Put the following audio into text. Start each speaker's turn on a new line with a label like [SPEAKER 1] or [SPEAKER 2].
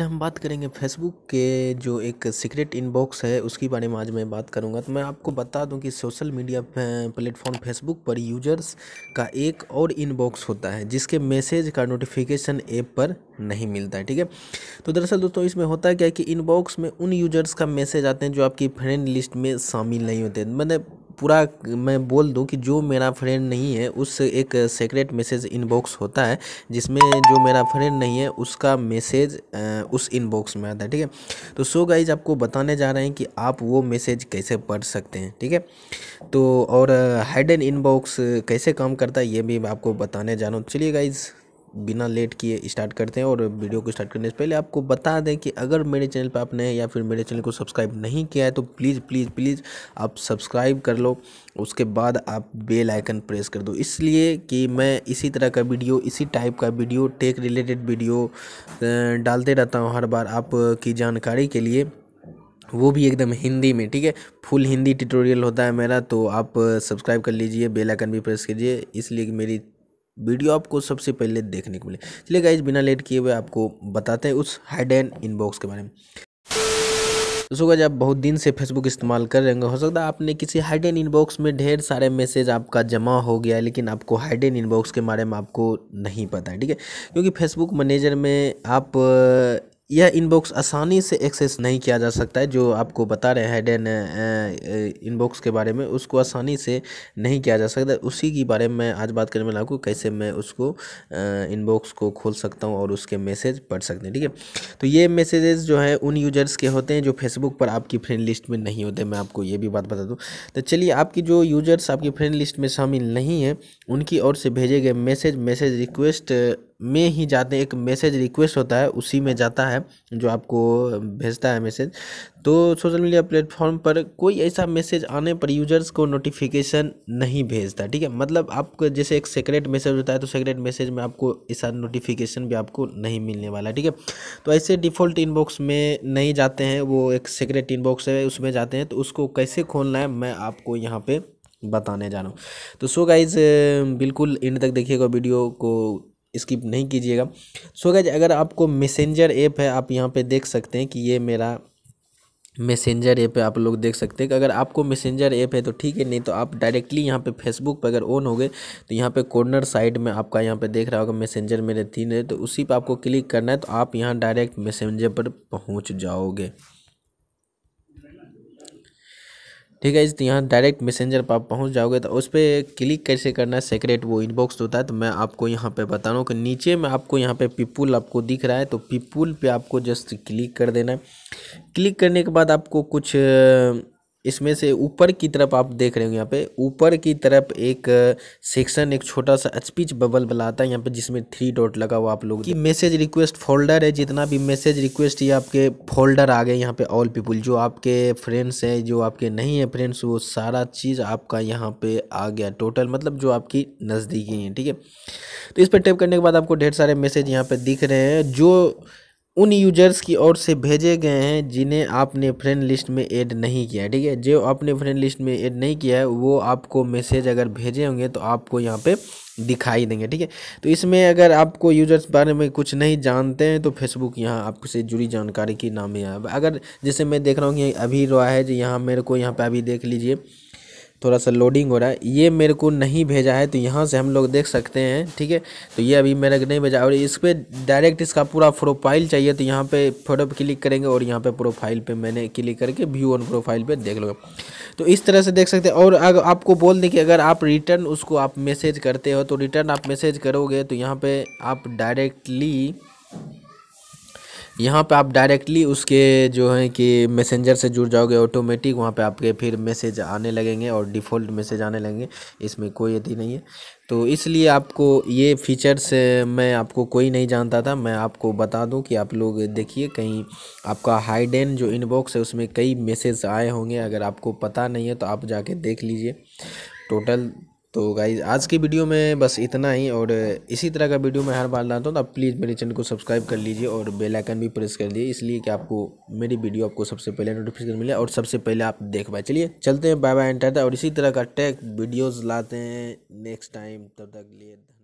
[SPEAKER 1] हम बात करेंगे फेसबुक के जो एक सीक्रेट इनबॉक्स है उसके बारे में आज मैं बात करूंगा तो मैं आपको बता दूं कि सोशल मीडिया प्लेटफॉर्म फेसबुक पर यूजर्स का एक और इनबॉक्स होता है जिसके मैसेज का नोटिफिकेशन ऐप पर नहीं मिलता है ठीक है तो दरअसल दोस्तों इसमें होता है क्या कि इनबॉक्स में उन यूजर्स का मैसेज आते हैं जो आपकी फ्रेंड लिस्ट में शामिल नहीं होते मतलब पूरा मैं बोल दूं कि जो मेरा फ्रेंड नहीं है उस एक सेक्रेट मैसेज इनबॉक्स होता है जिसमें जो मेरा फ्रेंड नहीं है उसका मैसेज उस इनबॉक्स में आता है ठीक है तो सो गाइज आपको बताने जा रहे हैं कि आप वो मैसेज कैसे पढ़ सकते हैं ठीक है तो और हाइड एंड इनबॉक्स कैसे काम करता है ये भी मैं आपको बताने जा रहा हूँ चलिए गाइज़ बिना लेट किए स्टार्ट करते हैं और वीडियो को स्टार्ट करने से पहले आपको बता दें कि अगर मेरे चैनल पर आप नए या फिर मेरे चैनल को सब्सक्राइब नहीं किया है तो प्लीज़ प्लीज़ प्लीज़ आप सब्सक्राइब कर लो उसके बाद आप बेल आइकन प्रेस कर दो इसलिए कि मैं इसी तरह का वीडियो इसी टाइप का वीडियो टेक रिलेटेड वीडियो डालते रहता हूँ हर बार आपकी जानकारी के लिए वो भी एकदम हिंदी में ठीक है फुल हिंदी ट्यूटोरियल होता है मेरा तो आप सब्सक्राइब कर लीजिए बेल आइकन भी प्रेस कीजिए इसलिए कि मेरी वीडियो आपको सबसे पहले देखने को मिले चलिए गाइज बिना लेट किए हुए आपको बताते हैं उस हाइड एंड इनबॉक्स के बारे में दोस्तों का आप बहुत दिन से फेसबुक इस्तेमाल कर रहे होंगे हो सकता है आपने किसी हाइड एंड इनबॉक्स में ढेर सारे मैसेज आपका जमा हो गया है लेकिन आपको हाइड एंड इनबॉक्स के बारे में आपको नहीं पता है ठीक है क्योंकि फेसबुक मैनेजर में आप यह इनबॉक्स आसानी से एक्सेस नहीं किया जा सकता है जो आपको बता रहे हैं डेन इनबॉक्स के बारे में उसको आसानी से नहीं किया जा सकता उसी के बारे में आज बात करने वाला हूँ कैसे मैं उसको इनबॉक्स को खोल सकता हूँ और उसके मैसेज पढ़ सकते हैं ठीक है तो ये मैसेजेस जो है उन यूजर्स के होते हैं जो फेसबुक पर आपकी फ्रेंड लिस्ट में नहीं होते मैं आपको ये भी बात बता दूँ तो चलिए आपकी जो यूजर्स आपकी फ्रेंड लिस्ट में शामिल नहीं है उनकी ओर से भेजे गए मैसेज मैसेज रिक्वेस्ट में ही जाते हैं एक मैसेज रिक्वेस्ट होता है उसी में जाता है जो आपको भेजता है मैसेज तो सोशल मीडिया प्लेटफॉर्म पर कोई ऐसा मैसेज आने पर यूजर्स को नोटिफिकेशन नहीं भेजता ठीक है मतलब आपको जैसे एक सेक्रेट मैसेज होता है तो सेक्रेट मैसेज में आपको ऐसा नोटिफिकेशन भी आपको नहीं मिलने वाला ठीक है तो ऐसे डिफ़ॉल्ट इनबॉक्स में नहीं जाते हैं वो एक सेक्रेट इनबॉक्स है उसमें जाते हैं तो उसको कैसे खोलना है मैं आपको यहाँ पर बताने जा रहा हूँ तो सो गाइज़ बिल्कुल एंड तक देखिएगा वीडियो को स्किप नहीं कीजिएगा सो so गैज अगर आपको मैसेंजर ऐप है आप यहाँ पे देख सकते हैं कि ये मेरा मैसेंजर ऐप है आप लोग देख सकते हैं कि अगर आपको मैसेंजर ऐप है तो ठीक है नहीं तो आप डायरेक्टली यहाँ पे फेसबुक पर अगर ऑन हो गए तो यहाँ पे कॉर्नर साइड में आपका यहाँ पे देख रहा होगा मैसेंजर मेरे तीन है तो उसी पे आपको क्लिक करना है तो आप यहाँ डायरेक्ट मैसेंजर पर पहुँच जाओगे ठीक है तो यहाँ डायरेक्ट मैसेंजर पर आप पहुँच जाओगे तो उस पर क्लिक कैसे करना है सेक्रेट वो इनबॉक्स तो होता है तो मैं आपको यहाँ पे बता रहा हूँ कि नीचे में आपको यहाँ पे पीपुल आपको दिख रहा है तो पीपुल पे आपको जस्ट क्लिक कर देना है क्लिक करने के बाद आपको कुछ इसमें से ऊपर की तरफ आप देख रहे हो यहाँ पे ऊपर की तरफ एक सेक्शन एक छोटा सा स्पीच बबल बनाता है यहाँ पे जिसमें थ्री डॉट लगा हुआ आप लोग की मैसेज रिक्वेस्ट फोल्डर है जितना भी मैसेज रिक्वेस्ट ये आपके फोल्डर आ गए यहाँ पे ऑल पीपुल जो आपके फ्रेंड्स हैं जो आपके नहीं है फ्रेंड्स वो सारा चीज़ आपका यहाँ पे आ गया टोटल मतलब जो आपकी नज़दीकी है ठीक है तो इस पर टैप करने के बाद आपको ढेर सारे मैसेज यहाँ पे दिख रहे हैं जो उन यूजर्स की ओर से भेजे गए हैं जिन्हें आपने फ्रेंड लिस्ट में ऐड नहीं किया है ठीक है जो आपने फ्रेंड लिस्ट में ऐड नहीं किया है वो आपको मैसेज अगर भेजे होंगे तो आपको यहाँ पे दिखाई देंगे ठीक है तो इसमें अगर आपको यूजर्स बारे में कुछ नहीं जानते हैं तो फेसबुक यहाँ आपसे जुड़ी जानकारी की नाम है अगर जैसे मैं देख रहा हूँ कि अभी रहा है जो यहाँ मेरे को यहाँ पर अभी देख लीजिए थोड़ा सा लोडिंग हो रहा है ये मेरे को नहीं भेजा है तो यहाँ से हम लोग देख सकते हैं ठीक है तो ये अभी मेरे को नहीं भेजा और इस पर डायरेक्ट इसका पूरा प्रोफाइल चाहिए तो यहाँ पे फोटो पर क्लिक करेंगे और यहाँ पे प्रोफाइल पे मैंने क्लिक करके व्यू ऑन प्रोफाइल पे देख लोगे तो इस तरह से देख सकते हैं और अगर आपको बोल दें कि अगर आप रिटर्न उसको आप मैसेज करते हो तो रिटर्न आप मैसेज करोगे तो यहाँ पर आप डायरेक्टली यहाँ पे आप डायरेक्टली उसके जो है कि मैसेंजर से जुड़ जाओगे ऑटोमेटिक वहाँ पे आपके फिर मैसेज आने लगेंगे और डिफ़ॉल्ट मैसेज आने लगेंगे इसमें कोई यदि नहीं है तो इसलिए आपको ये फीचर्स मैं आपको कोई नहीं जानता था मैं आपको बता दूं कि आप लोग देखिए कहीं आपका हाइडन जो इनबॉक्स है उसमें कई मैसेज आए होंगे अगर आपको पता नहीं है तो आप जाके देख लीजिए टोटल तो गाइज आज की वीडियो में बस इतना ही और इसी तरह का वीडियो मैं हर बार लाता हूँ तो आप प्लीज़ मेरे चैनल को सब्सक्राइब कर लीजिए और बेल आइकन भी प्रेस कर दीजिए इसलिए कि आपको मेरी वीडियो आपको सबसे पहले नोटिफिकेशन मिले और सबसे पहले आप देख पाए चलिए चलते हैं बाय बाय एंटर और इसी तरह का टेक वीडियोज़ लाते हैं नेक्स्ट टाइम तब तक लिए